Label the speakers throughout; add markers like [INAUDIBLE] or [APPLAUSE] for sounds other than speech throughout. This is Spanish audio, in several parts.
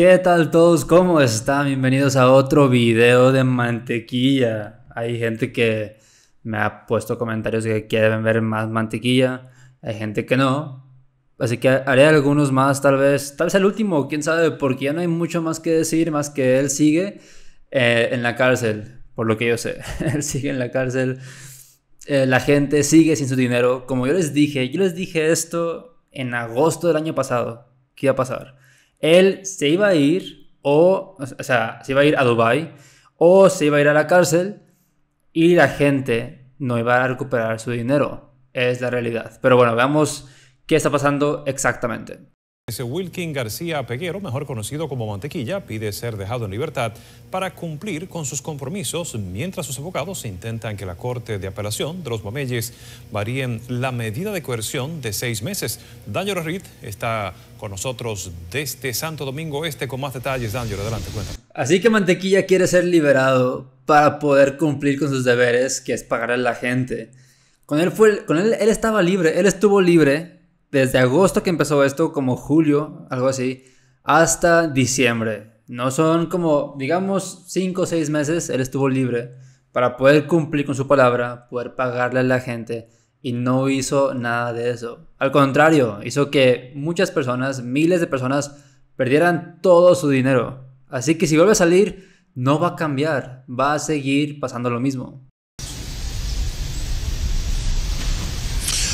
Speaker 1: ¿Qué tal todos? ¿Cómo están? Bienvenidos a otro video de mantequilla. Hay gente que me ha puesto comentarios que quieren ver más mantequilla. Hay gente que no. Así que haré algunos más tal vez. Tal vez el último, quién sabe, porque ya no hay mucho más que decir, más que él sigue eh, en la cárcel, por lo que yo sé. [LAUGHS] él sigue en la cárcel. Eh, la gente sigue sin su dinero. Como yo les dije, yo les dije esto en agosto del año pasado. ¿Qué iba a pasar? él se iba a ir o, se iba a ir a Dubai o se iba a ir a la cárcel y la gente no iba a recuperar su dinero. Es la realidad. Pero bueno, veamos qué está pasando exactamente.
Speaker 2: Wilkin García Peguero, mejor conocido como Mantequilla, pide ser dejado en libertad para cumplir con sus compromisos mientras sus abogados intentan que la Corte de Apelación de los Mameyes varíen la medida de coerción de seis meses. Daniel Reed está con nosotros desde Santo Domingo Este
Speaker 1: con más detalles. Daniel, adelante, cuéntame. Así que Mantequilla quiere ser liberado para poder cumplir con sus deberes, que es pagar a la gente. Con él, fue, con él, él estaba libre, él estuvo libre desde agosto que empezó esto, como julio, algo así, hasta diciembre. No son como, digamos, cinco o seis meses, él estuvo libre para poder cumplir con su palabra, poder pagarle a la gente y no hizo nada de eso. Al contrario, hizo que muchas personas, miles de personas, perdieran todo su dinero. Así que si vuelve a salir, no va a cambiar, va a seguir pasando lo mismo.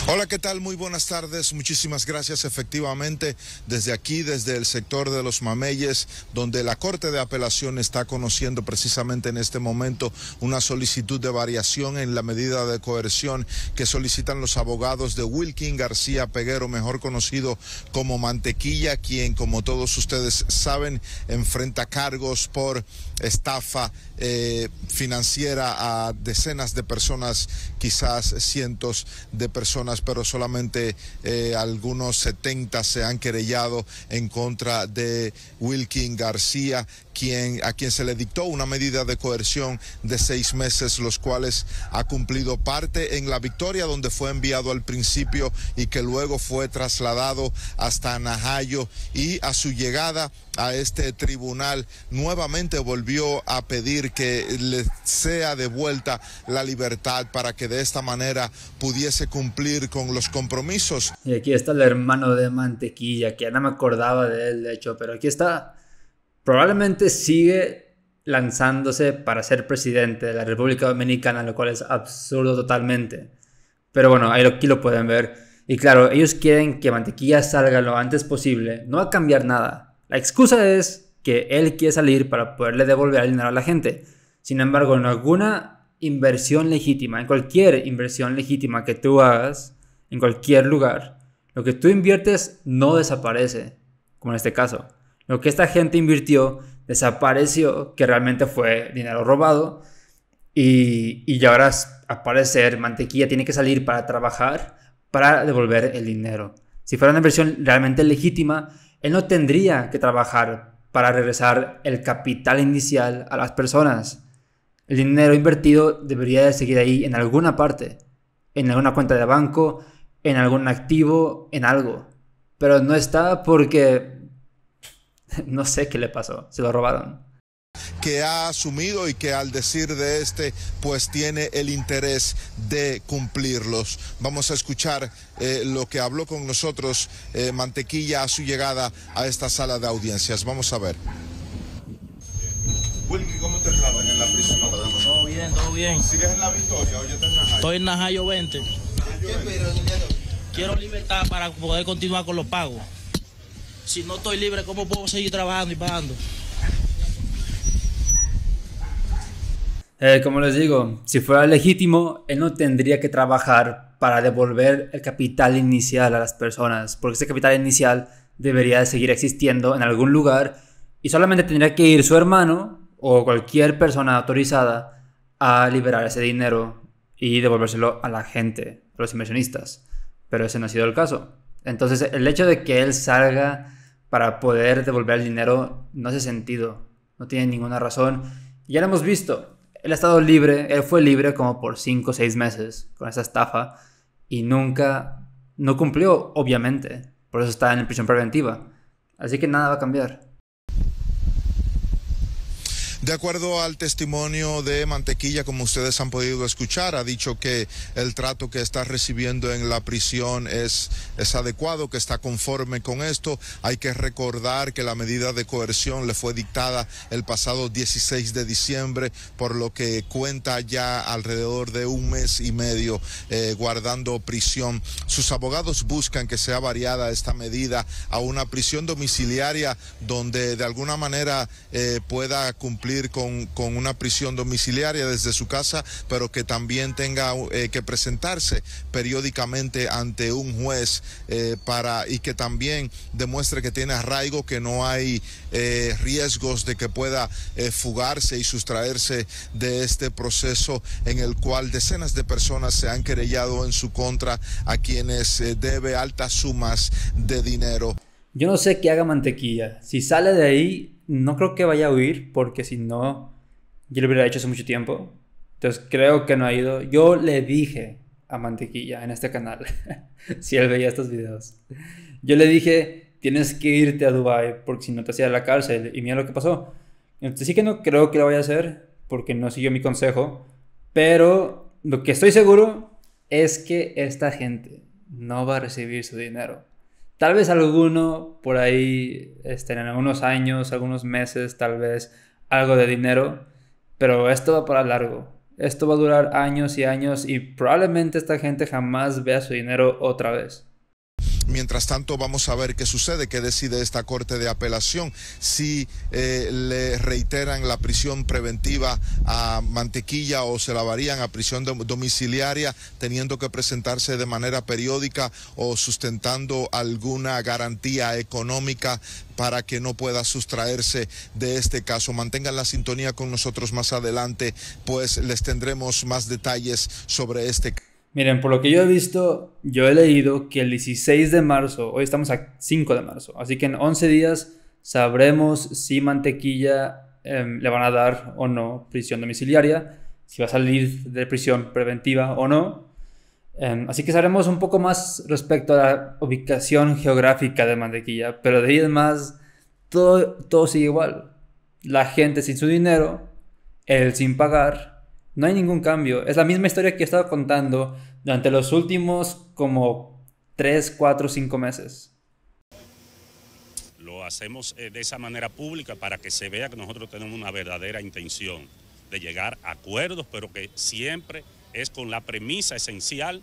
Speaker 2: Hola, ¿qué tal? Muy buenas tardes. Muchísimas gracias. Efectivamente, desde aquí, desde el sector de los Mameyes, donde la Corte de Apelación está conociendo precisamente en este momento una solicitud de variación en la medida de coerción que solicitan los abogados de Wilkin García Peguero, mejor conocido como Mantequilla, quien, como todos ustedes saben, enfrenta cargos por estafa eh, financiera a decenas de personas, quizás cientos de personas pero solamente eh, algunos 70 se han querellado en contra de Wilkin García, quien, a quien se le dictó una medida de coerción de seis meses, los cuales ha cumplido parte en la victoria donde fue enviado al principio y que luego fue trasladado hasta Najayo y a su llegada a este tribunal nuevamente volvió a pedir que le sea devuelta la libertad para que de esta manera pudiese cumplir con los compromisos.
Speaker 1: Y aquí está el hermano de Mantequilla, que ya no me acordaba de él, de hecho, pero aquí está. Probablemente sigue lanzándose para ser presidente de la República Dominicana, lo cual es absurdo totalmente. Pero bueno, ahí aquí lo pueden ver. Y claro, ellos quieren que Mantequilla salga lo antes posible. No va a cambiar nada. La excusa es que él quiere salir para poderle devolver el dinero a la gente. Sin embargo, en alguna inversión legítima, en cualquier inversión legítima que tú hagas, en cualquier lugar, lo que tú inviertes no desaparece, como en este caso. Lo que esta gente invirtió desapareció, que realmente fue dinero robado, y, y ahora aparecer mantequilla tiene que salir para trabajar, para devolver el dinero. Si fuera una inversión realmente legítima, él no tendría que trabajar para regresar el capital inicial a las personas. El dinero invertido debería de seguir ahí en alguna parte, en alguna cuenta de banco, en algún activo, en algo. Pero no está porque [LAUGHS] no sé qué le pasó, se lo robaron
Speaker 2: que ha asumido y que al decir de este pues tiene el interés de cumplirlos. Vamos a escuchar eh, lo que habló con nosotros eh, Mantequilla a su llegada a esta sala de audiencias. Vamos a ver. bien. en la victoria
Speaker 1: Estoy en Najayo 20. Quiero libertad para poder continuar con los pagos. Si no estoy libre, ¿cómo puedo seguir trabajando y pagando? Eh, como les digo, si fuera legítimo, él no tendría que trabajar para devolver el capital inicial a las personas, porque ese capital inicial debería de seguir existiendo en algún lugar y solamente tendría que ir su hermano o cualquier persona autorizada a liberar ese dinero y devolvérselo a la gente, a los inversionistas. Pero ese no ha sido el caso. Entonces, el hecho de que él salga para poder devolver el dinero no hace sentido, no tiene ninguna razón. Ya lo hemos visto, él ha estado libre, él fue libre como por 5 o 6 meses con esa estafa y nunca, no cumplió, obviamente. Por eso está en prisión preventiva. Así que nada va a cambiar. De acuerdo al testimonio de Mantequilla, como
Speaker 2: ustedes han podido escuchar, ha dicho que el trato que está recibiendo en la prisión es, es adecuado, que está conforme con esto. Hay que recordar que la medida de coerción le fue dictada el pasado 16 de diciembre, por lo que cuenta ya alrededor de un mes y medio eh, guardando prisión. Sus abogados buscan que sea variada esta medida a una prisión domiciliaria donde de alguna manera eh, pueda cumplir con, una prisión domiciliaria desde su casa, pero que también tenga eh, que presentarse periódicamente ante un juez eh, para y que también demuestre que tiene arraigo, que no hay eh, riesgos de que pueda fugarse y sustraerse de este proceso en el cual decenas de personas se han querellado en su contra a quienes debe
Speaker 1: altas sumas de dinero. Yo no sé qué haga mantequilla. Si sale de ahí, no creo que vaya a huir, porque si no, yo lo hubiera hecho hace mucho tiempo. Entonces creo que no ha ido. Yo le dije a Mantequilla en este canal, [LAUGHS] si él veía estos videos, yo le dije, tienes que irte a Dubai porque si no te hacía la cárcel. Y mira lo que pasó. Entonces sí que no creo que lo vaya a hacer, porque no siguió mi consejo. Pero lo que estoy seguro es que esta gente no va a recibir su dinero. Tal vez alguno por ahí, este, en algunos años, algunos meses, tal vez algo de dinero, pero esto va para largo. Esto va a durar años y años y probablemente esta gente jamás vea su dinero otra vez.
Speaker 2: Mientras tanto, vamos a ver qué sucede, qué decide esta Corte de Apelación, si eh, le reiteran la prisión preventiva a Mantequilla o se la varían a prisión domiciliaria, teniendo que presentarse de manera periódica o sustentando alguna garantía económica para que no pueda sustraerse de este caso. Mantengan la sintonía con nosotros más adelante, pues les tendremos más detalles sobre este caso.
Speaker 1: Miren, por lo que yo he visto, yo he leído que el 16 de marzo, hoy estamos a 5 de marzo, así que en 11 días sabremos si mantequilla em, le van a dar o no prisión domiciliaria, si va a salir de prisión preventiva o no. Em, así que sabremos un poco más respecto a la ubicación geográfica de Mantequilla, pero de ahí en más, todo, todo sigue igual. La gente sin su dinero, él sin pagar, no hay ningún cambio. Es la misma historia que he estado contando durante los últimos como 3, 4, 5 meses. Lo hacemos eh, de esa manera pública para que se vea que nosotros tenemos una verdadera intención de llegar a acuerdos, pero que siempre es con la premisa esencial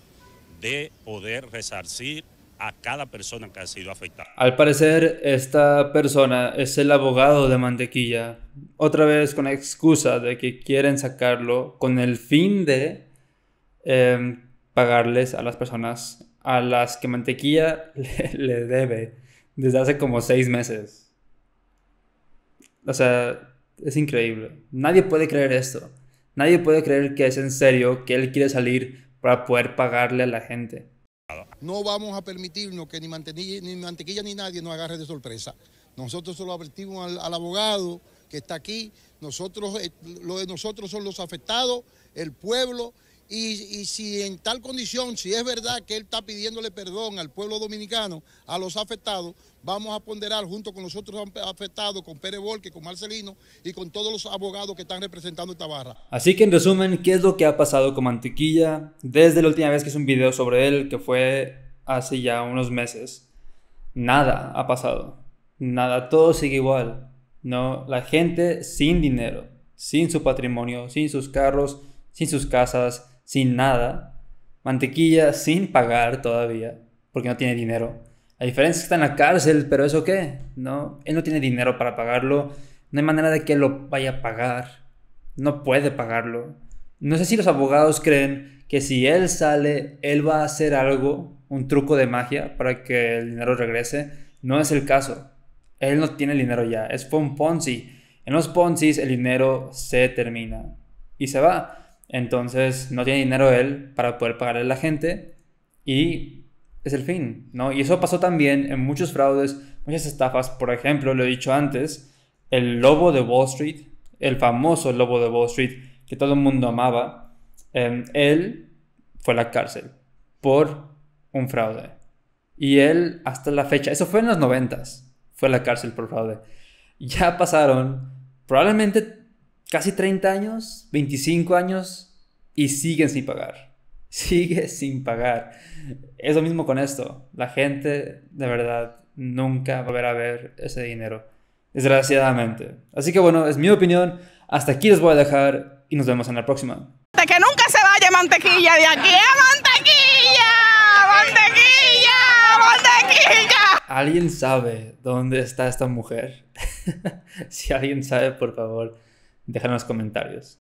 Speaker 1: de poder resarcir a cada persona que ha sido afectada. Al parecer, esta persona es el abogado de Mantequilla, otra vez con la excusa de que quieren sacarlo con el fin de em, pagarles a las personas a las que Mantequilla [LAUGHS] le, le debe desde hace como seis meses. O sea, es increíble. Nadie puede creer esto. Nadie puede creer que es en serio que él quiere salir para poder pagarle a la gente.
Speaker 2: No vamos a permitirnos que ni mantequilla ni, mantequilla, ni nadie nos agarre de sorpresa. Nosotros solo advertimos al, al abogado que está aquí. Nosotros, eh, lo de nosotros son los afectados, el pueblo y, si en tal condición, si es verdad que él está pidiéndole perdón al pueblo dominicano, a los afectados, vamos a ponderar junto con los otros afectados, con Pérez Volque, con Marcelino y con todos los abogados que están representando esta
Speaker 1: barra. Así que en resumen, ¿qué es lo que ha pasado con Mantequilla desde la última vez que hice un video sobre él, que fue hace ya unos meses? Nada ha pasado. Nada, todo sigue igual. No, la gente sin dinero, sin su patrimonio, sin sus carros, sin sus casas, sin nada. Mantequilla sin pagar todavía, porque no tiene dinero. La diferencia que está en la cárcel, pero ¿eso qué? No, él no tiene dinero para pagarlo. No hay manera de que lo vaya a pagar. No puede pagarlo. No sé si los abogados creen que si él sale, él va a hacer algo, un truco de magia para que el dinero regrese. No es el caso. Él no tiene el dinero ya. Es un Ponzi. En los Ponzis el dinero se termina y se va. Entonces no tiene dinero él para poder pagarle a la gente y es el fin, ¿no? Y eso pasó también en muchos fraudes, muchas estafas. Por ejemplo, lo he dicho antes, el lobo de Wall Street, el famoso lobo de Wall Street que todo el mundo amaba, em, él fue a la cárcel por un fraude. Y él, hasta la fecha, eso fue en los noventas, fue a la cárcel por fraude. Ya pasaron probablemente casi 30 años, 25 años y siguen sin pagar. [LAUGHS] Sigue sin pagar. Es lo mismo con esto. La gente de verdad nunca volverá a ver ese dinero. Desgraciadamente. Así que bueno, es mi opinión. Hasta aquí les voy a dejar y nos vemos en la próxima. De que
Speaker 2: nunca se vaya mantequilla de aquí a mantequilla.
Speaker 1: Mantequilla. Mantequilla. ¿Alguien sabe dónde está esta mujer? [LAUGHS] si alguien sabe, por favor los comentarios.